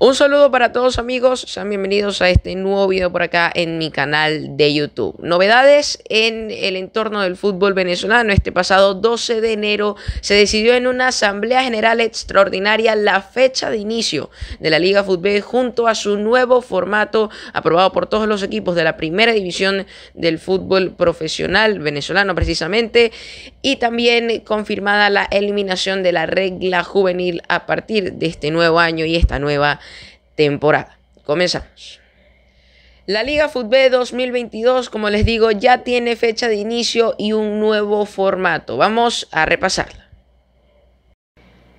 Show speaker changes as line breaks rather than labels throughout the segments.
Un saludo para todos amigos, sean bienvenidos a este nuevo video por acá en mi canal de YouTube. Novedades en el entorno del fútbol venezolano. Este pasado 12 de enero se decidió en una asamblea general extraordinaria la fecha de inicio de la Liga Fútbol junto a su nuevo formato aprobado por todos los equipos de la primera división del fútbol profesional venezolano precisamente y también confirmada la eliminación de la regla juvenil a partir de este nuevo año y esta nueva temporada. Comenzamos. La Liga Fútbol 2022, como les digo, ya tiene fecha de inicio y un nuevo formato. Vamos a repasarla.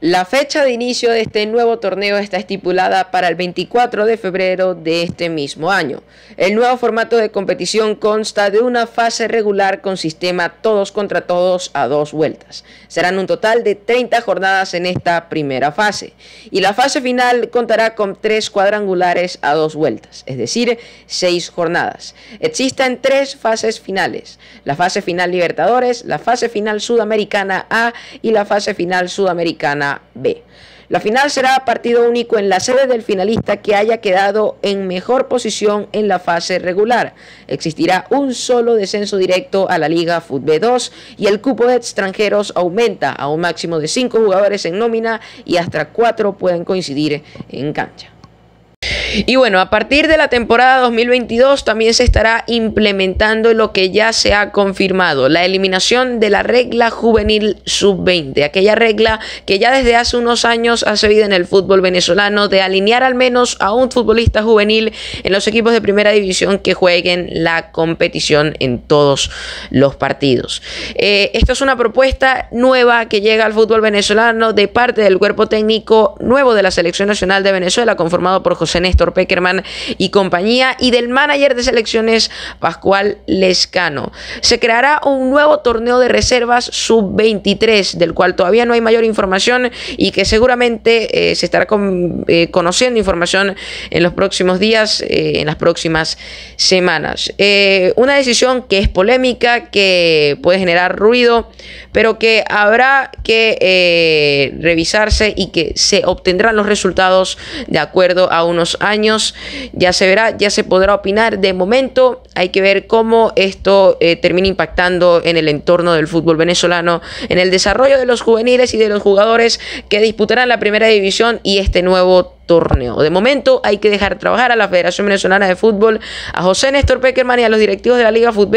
La fecha de inicio de este nuevo torneo está estipulada para el 24 de febrero de este mismo año. El nuevo formato de competición consta de una fase regular con sistema todos contra todos a dos vueltas. Serán un total de 30 jornadas en esta primera fase. Y la fase final contará con tres cuadrangulares a dos vueltas, es decir, seis jornadas. Existen tres fases finales. La fase final Libertadores, la fase final Sudamericana A y la fase final Sudamericana B. La final será partido único en la sede del finalista que haya quedado en mejor posición en la fase regular. Existirá un solo descenso directo a la Liga Fútbol 2 y el cupo de extranjeros aumenta a un máximo de 5 jugadores en nómina y hasta 4 pueden coincidir en cancha. Y bueno, a partir de la temporada 2022 también se estará implementando lo que ya se ha confirmado, la eliminación de la regla juvenil sub-20, aquella regla que ya desde hace unos años ha servido en el fútbol venezolano de alinear al menos a un futbolista juvenil en los equipos de primera división que jueguen la competición en todos los partidos. Esta eh, esto es una propuesta nueva que llega al fútbol venezolano de parte del cuerpo técnico nuevo de la Selección Nacional de Venezuela conformado por José Néstor Peckerman y compañía, y del manager de selecciones Pascual Lescano. Se creará un nuevo torneo de reservas sub-23, del cual todavía no hay mayor información y que seguramente eh, se estará eh, conociendo información en los próximos días, eh, en las próximas semanas. una decisión que es polémica, que puede generar ruido, pero que habrá que revisarse y que se obtendrán los resultados de acuerdo a unos años. Ya se verá, ya se podrá opinar. De momento hay que ver cómo esto eh, termina impactando en el entorno del fútbol venezolano, en el desarrollo de los juveniles y de los jugadores que disputarán la primera división y este nuevo torneo. De momento hay que dejar trabajar a la Federación Venezolana de Fútbol, a José Néstor Peckerman y a los directivos de la Liga Fútbol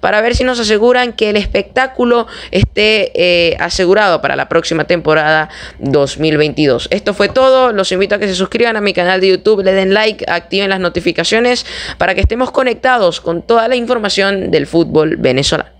para ver si nos aseguran que el espectáculo esté eh, asegurado para la próxima temporada 2022. Esto fue todo, los invito a que se suscriban a mi canal de YouTube, le den like, activen las notificaciones para que estemos conectados con toda la información del fútbol venezolano.